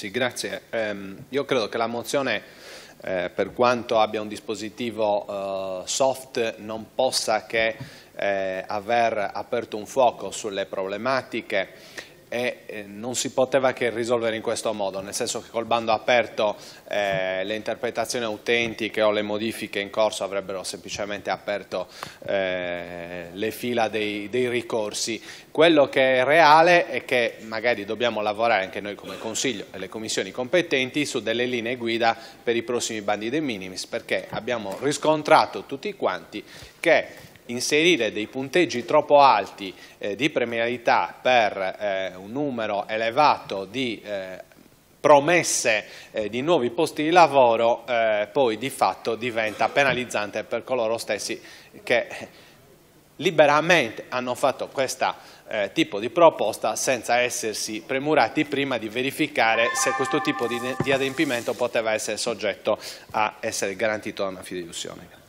Sì, grazie. Um, io credo che la mozione, eh, per quanto abbia un dispositivo eh, soft, non possa che eh, aver aperto un fuoco sulle problematiche e eh, non si poteva che risolvere in questo modo, nel senso che col bando aperto eh, le interpretazioni autentiche o le modifiche in corso avrebbero semplicemente aperto eh, le fila dei, dei, ricorsi. Quello che è reale è che magari dobbiamo lavorare anche noi come Consiglio e le commissioni competenti su delle linee guida per i prossimi bandi dei minimis, perché abbiamo riscontrato tutti quanti che inserire dei punteggi troppo alti eh, di premialità per eh, un numero elevato di eh, promesse eh, di nuovi posti di lavoro eh, poi di fatto diventa penalizzante per coloro stessi che liberamente hanno fatto questo eh, tipo di proposta senza essersi premurati prima di verificare se questo tipo di, di adempimento poteva essere soggetto a essere garantito da una fideiussione.